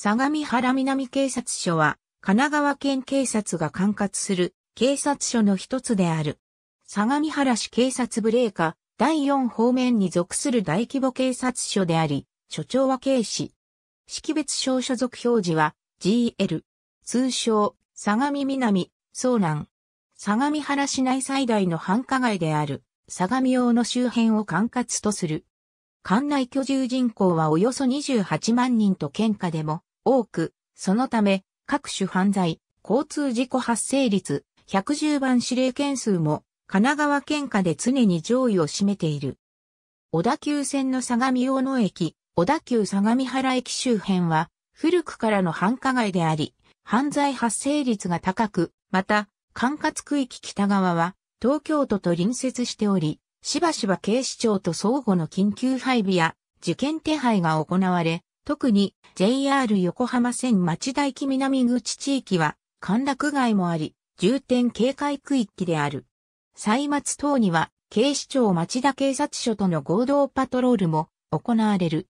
相模原南警察署は、神奈川県警察が管轄する警察署の一つである。相模原市警察部カー。第4方面に属する大規模警察署であり、署長は警視。識別証所属表示は GL。通称、相模南、総南。相模原市内最大の繁華街である、相模大の周辺を管轄とする。管内居住人口はおよそ28万人と県下でも多く、そのため、各種犯罪、交通事故発生率、110番指令件数も、神奈川県下で常に上位を占めている。小田急線の相模大野駅、小田急相模原駅周辺は、古くからの繁華街であり、犯罪発生率が高く、また、管轄区域北側は、東京都と隣接しており、しばしば警視庁と相互の緊急配備や、事件手配が行われ、特に JR 横浜線町田駅南口地域は歓楽街もあり、重点警戒区域である。歳末等には警視庁町田警察署との合同パトロールも行われる。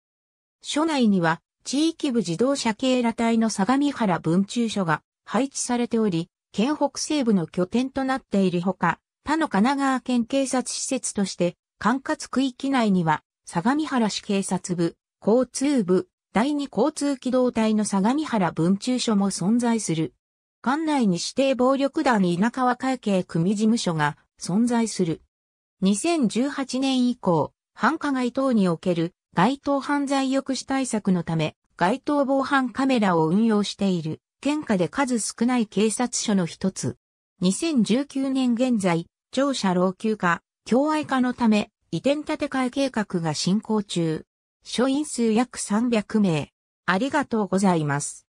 署内には地域部自動車警ら隊の相模原分駐所が配置されており、県北西部の拠点となっているほか、他の神奈川県警察施設として、管轄区域内には、相模原市警察部、交通部、第二交通機動隊の相模原分駐所も存在する。館内に指定暴力団田川会計組事務所が存在する。2018年以降、繁華街等における街頭犯罪抑止対策のため、街頭防犯カメラを運用している、県下で数少ない警察署の一つ。2019年現在、庁舎老朽化、共愛化のため、移転建て替え計画が進行中。書院数約300名。ありがとうございます。